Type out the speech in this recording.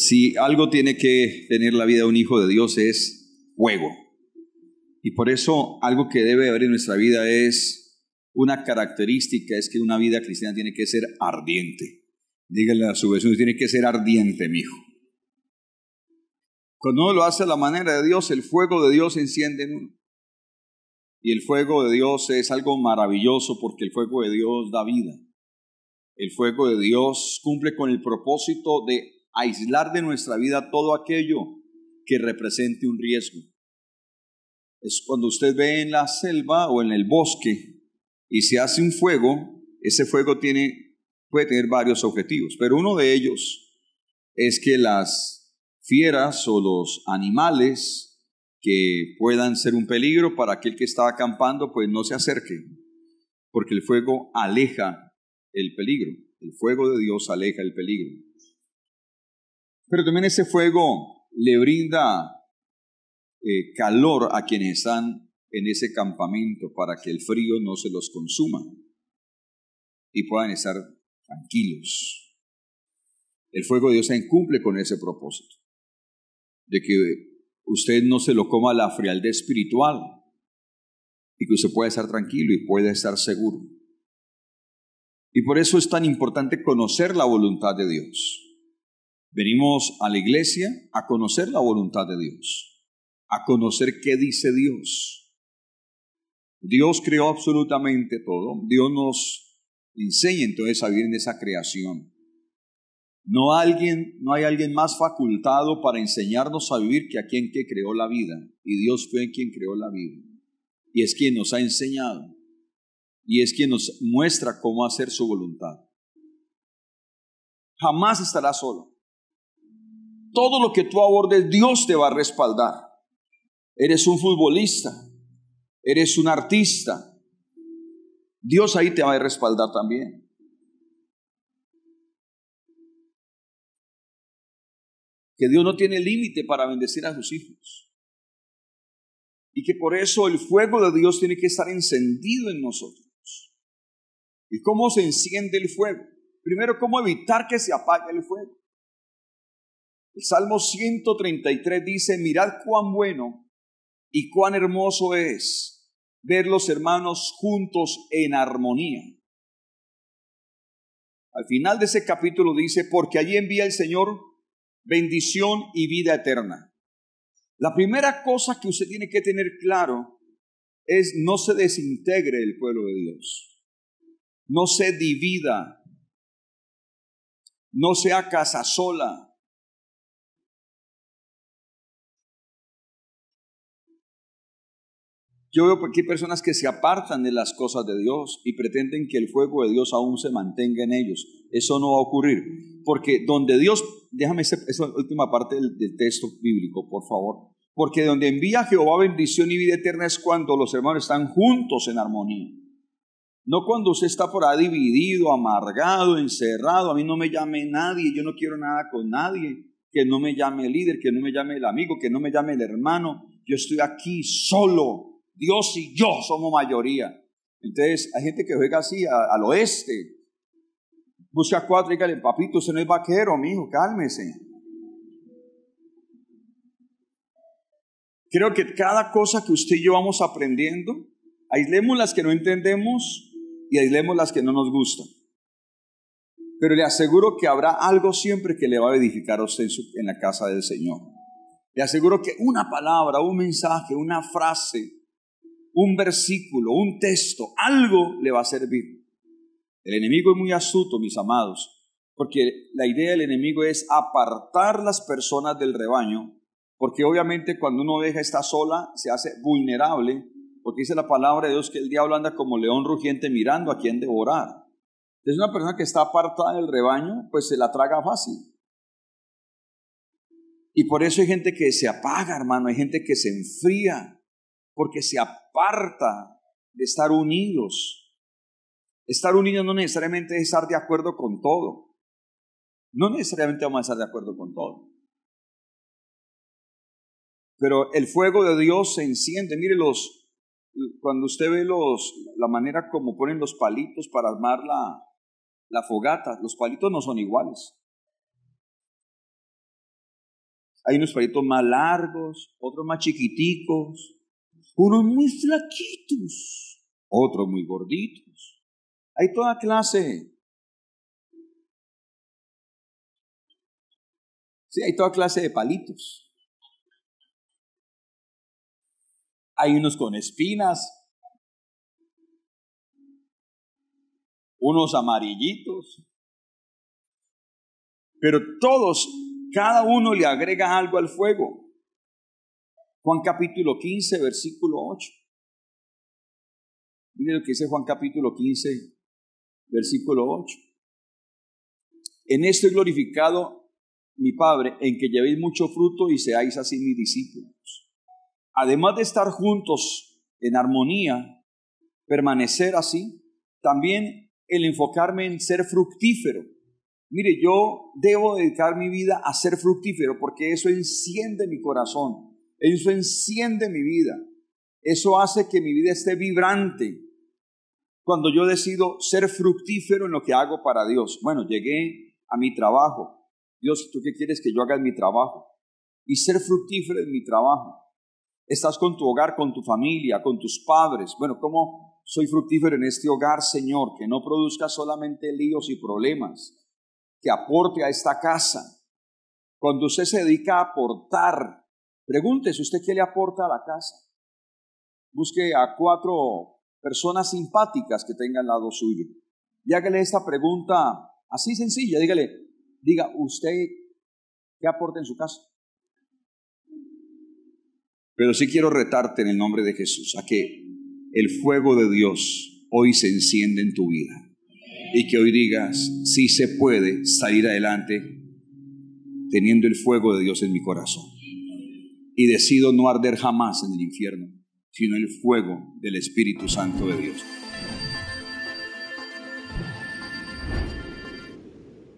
si algo tiene que tener la vida de un hijo de Dios es fuego. Y por eso algo que debe haber en nuestra vida es una característica, es que una vida cristiana tiene que ser ardiente. Dígale a su vecino, tiene que ser ardiente, mi hijo. Cuando uno lo hace a la manera de Dios, el fuego de Dios enciende en uno. Y el fuego de Dios es algo maravilloso porque el fuego de Dios da vida. El fuego de Dios cumple con el propósito de aislar de nuestra vida todo aquello que represente un riesgo. Es cuando usted ve en la selva o en el bosque y se hace un fuego, ese fuego tiene, puede tener varios objetivos, pero uno de ellos es que las fieras o los animales que puedan ser un peligro para aquel que está acampando, pues no se acerquen, porque el fuego aleja el peligro, el fuego de Dios aleja el peligro. Pero también ese fuego le brinda eh, calor a quienes están en ese campamento para que el frío no se los consuma y puedan estar tranquilos. El fuego de Dios incumple con ese propósito, de que usted no se lo coma la frialdad espiritual y que usted pueda estar tranquilo y pueda estar seguro. Y por eso es tan importante conocer la voluntad de Dios. Venimos a la iglesia a conocer la voluntad de Dios, a conocer qué dice Dios. Dios creó absolutamente todo. Dios nos enseña entonces a vivir en esa creación. No, alguien, no hay alguien más facultado para enseñarnos a vivir que a quien que creó la vida. Y Dios fue quien creó la vida. Y es quien nos ha enseñado. Y es quien nos muestra cómo hacer su voluntad. Jamás estará solo todo lo que tú abordes, Dios te va a respaldar. Eres un futbolista, eres un artista. Dios ahí te va a respaldar también. Que Dios no tiene límite para bendecir a sus hijos. Y que por eso el fuego de Dios tiene que estar encendido en nosotros. ¿Y cómo se enciende el fuego? Primero, ¿cómo evitar que se apague el fuego? El Salmo 133 dice, mirad cuán bueno y cuán hermoso es ver los hermanos juntos en armonía. Al final de ese capítulo dice, porque allí envía el Señor bendición y vida eterna. La primera cosa que usted tiene que tener claro es no se desintegre el pueblo de Dios, no se divida, no sea casa sola, Yo veo aquí personas que se apartan de las cosas de Dios y pretenden que el fuego de Dios aún se mantenga en ellos. Eso no va a ocurrir, porque donde Dios, déjame esa, última parte del, texto bíblico, por favor, porque donde envía Jehová bendición y vida eterna es cuando los hermanos están juntos en armonía. No cuando usted está por ahí dividido, amargado, encerrado, a mí no me llame nadie, yo no quiero nada con nadie, que no me llame el líder, que no me llame el amigo, que no me llame el hermano, yo estoy aquí solo, Dios y yo somos mayoría. Entonces, hay gente que juega así al oeste. Busca cuatro y dígale, papito, usted no es vaquero, mijo, cálmese. Creo que cada cosa que usted y yo vamos aprendiendo, aislemos las que no entendemos y aislemos las que no nos gustan. Pero le aseguro que habrá algo siempre que le va a edificar a usted en la casa del Señor. Le aseguro que una palabra, un mensaje, una frase, un versículo, un texto, algo le va a servir. El enemigo es muy astuto, mis amados, porque la idea del enemigo es apartar las personas del rebaño, porque obviamente cuando uno deja está sola se hace vulnerable, porque dice la palabra de Dios que el diablo anda como león rugiente mirando a quien devorar. Entonces una persona que está apartada del rebaño, pues se la traga fácil. Y por eso hay gente que se apaga, hermano, hay gente que se enfría, porque se apaga parta de estar unidos. Estar unidos no necesariamente es estar de acuerdo con todo. No necesariamente vamos a estar de acuerdo con todo. Pero el fuego de Dios se enciende. Mire los, cuando usted ve los, la manera como ponen los palitos para armar la, la fogata, los palitos no son iguales. Hay unos palitos más largos, otros más chiquiticos, unos muy flaquitos, otros muy gorditos. Hay toda clase. Sí, hay toda clase de palitos. Hay unos con espinas, unos amarillitos. Pero todos, cada uno le agrega algo al fuego. Juan capítulo 15, versículo 8. Mire lo que dice Juan capítulo 15, versículo 8. En esto he glorificado mi Padre, en que llevéis mucho fruto y seáis así mis discípulos. Además de estar juntos en armonía, permanecer así, también el enfocarme en ser fructífero. Mire, yo debo dedicar mi vida a ser fructífero porque eso enciende mi corazón eso enciende mi vida. Eso hace que mi vida esté vibrante. Cuando yo decido ser fructífero en lo que hago para Dios. Bueno, llegué a mi trabajo. Dios, ¿tú qué quieres que yo haga en mi trabajo? Y ser fructífero en mi trabajo. Estás con tu hogar, con tu familia, con tus padres. Bueno, ¿cómo soy fructífero en este hogar, Señor? Que no produzca solamente líos y problemas. Que aporte a esta casa. Cuando usted se dedica a aportar Pregúntese usted qué le aporta a la casa. Busque a cuatro personas simpáticas que tengan lado suyo. Y hágale esta pregunta así sencilla. Dígale, diga, ¿usted qué aporta en su casa? Pero sí quiero retarte en el nombre de Jesús a que el fuego de Dios hoy se enciende en tu vida. Y que hoy digas, si se puede salir adelante teniendo el fuego de Dios en mi corazón y decido no arder jamás en el infierno, sino el fuego del Espíritu Santo de Dios.